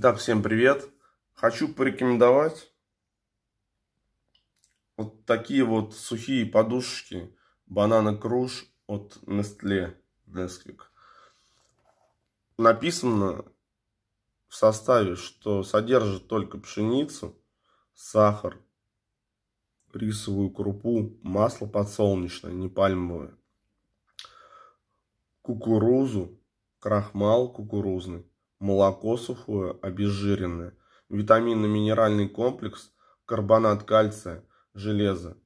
Итак, всем привет! Хочу порекомендовать вот такие вот сухие подушечки банана круш от Nestle Nesquik. Написано в составе, что содержит только пшеницу, сахар, рисовую крупу, масло подсолнечное, не пальмовое, кукурузу, крахмал кукурузный, молоко сухое, обезжиренное, витаминно-минеральный комплекс, карбонат кальция, железо,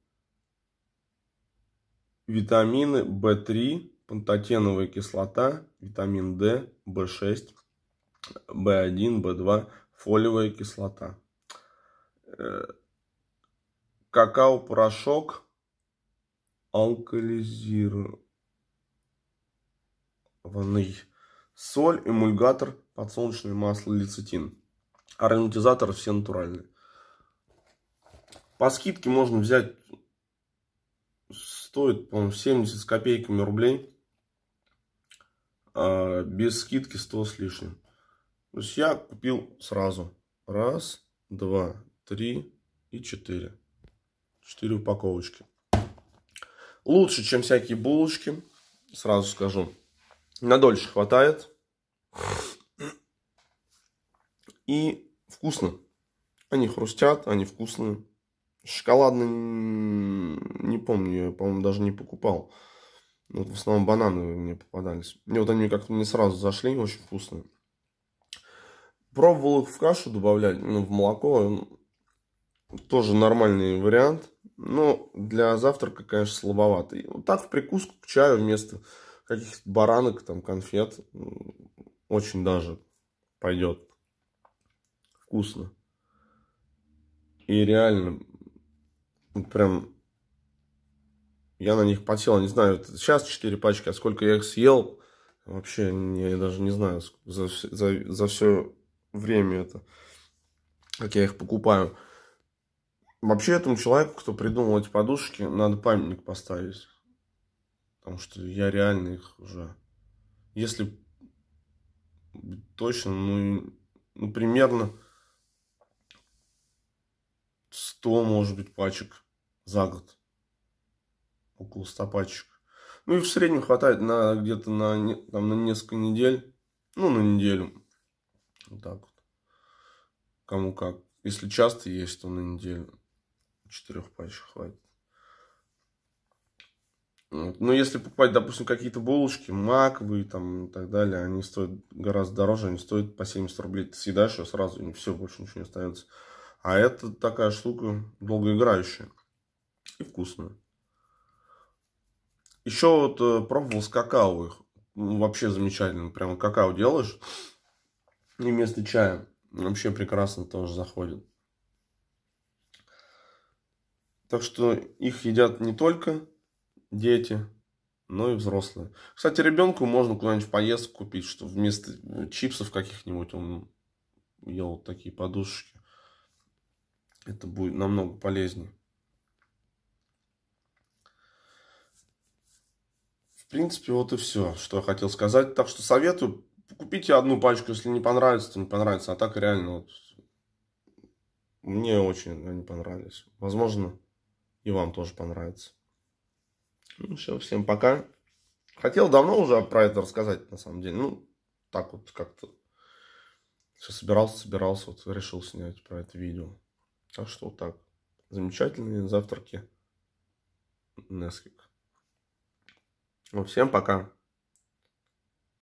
витамины В3, пантотеновая кислота, витамин D, В6, В1, В2, фолиевая кислота. Э, какао-порошок алкализированный соль, эмульгатор, подсолнечное масло, лецитин. Ароматизатор все натуральные. По скидке можно взять, стоит, по-моему, 70 с копейками рублей. А без скидки 100 с лишним. То есть я купил сразу. Раз, два, три и четыре. Четыре упаковочки. Лучше, чем всякие булочки, сразу скажу на дольше хватает. И вкусно. Они хрустят, они вкусные. Шоколадный, не помню, я, по-моему, даже не покупал. Ну, вот в основном бананы мне попадались. И вот они как-то мне сразу зашли, очень вкусные. Пробовал их в кашу добавлять, ну, в молоко. Тоже нормальный вариант. Но для завтрака, конечно, слабоватый. Вот так в прикуску к чаю вместо каких-то баранок, там, конфет. Очень даже пойдет. Вкусно. И реально, прям, я на них потел, не знаю, сейчас 4 пачки, а сколько я их съел, вообще, я даже не знаю, за, за, за все время это, как я их покупаю. Вообще этому человеку, кто придумал эти подушки, надо памятник поставить. Потому что я реально их уже... Если точно, ну, ну примерно 100, может быть, пачек за год. Около 100 пачек. Ну, и в среднем хватает на где-то на, там, на несколько недель. Ну, на неделю. Вот так вот. Кому как. Если часто есть, то на неделю. Четырех пачек хватит. Ну, если покупать, допустим, какие-то булочки, маковые там и так далее, они стоят гораздо дороже, они стоят по 70 рублей. Ты съедаешь ее сразу, и все, больше ничего не остается. А это такая штука долгоиграющая и вкусная. Еще вот э, пробовал с какао их. Ну, вообще замечательно. Прямо какао делаешь. И вместо чая. Вообще прекрасно тоже заходит. Так что их едят не только дети, ну и взрослые. Кстати, ребенку можно куда-нибудь в поездку купить, что вместо э, чипсов каких-нибудь он ел вот такие подушечки. Это будет намного полезнее. В принципе, вот и все, что я хотел сказать. Так что советую, купите одну пачку, если не понравится, то не понравится. А так реально, вот, мне очень они понравились. Возможно, и вам тоже понравится. Ну все, всем пока. Хотел давно уже про это рассказать, на самом деле. Ну, так вот как-то. Все собирался, собирался, вот решил снять про это видео. Так что вот так. Замечательные завтраки. Несквик. Ну, всем пока.